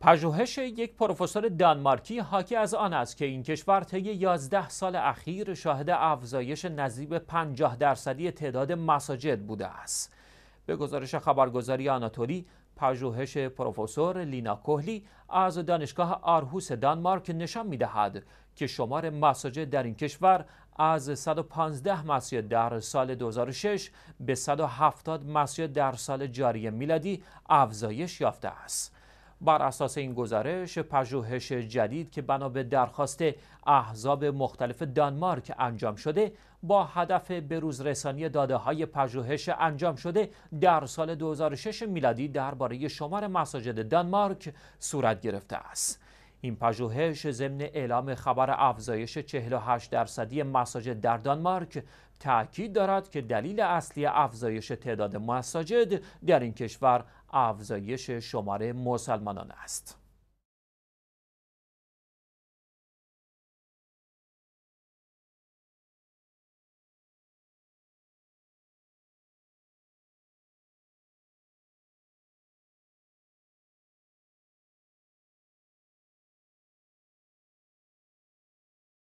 پژوهش یک پروفسور دانمارکی حاکی از آن است که این کشور طی 11 سال اخیر شاهد افزایش نزدیک 50 درصدی تعداد مساجد بوده است. به گزارش خبرگزاری آناتولی، پژوهش پروفسور لینا کوهلی از دانشگاه آرهوس دانمارک نشان میدهد که شمار مساجد در این کشور از 115 مسجد در سال 2006 به 170 مسجد در سال جاری میلادی افزایش یافته است. بر اساس این گزارش پژوهش جدید که بنا به درخواست احزاب مختلف دانمارک انجام شده با هدف بروز رسانی داده های پژوهش انجام شده در سال 2006 میلادی درباره شمار مساجد دانمارک صورت گرفته است این پژوهش ضمن اعلام خبر افزایش 48 درصدی مساجد در دانمارک تأکید دارد که دلیل اصلی افزایش تعداد مساجد در این کشور افزایش شماره مسلمانان است.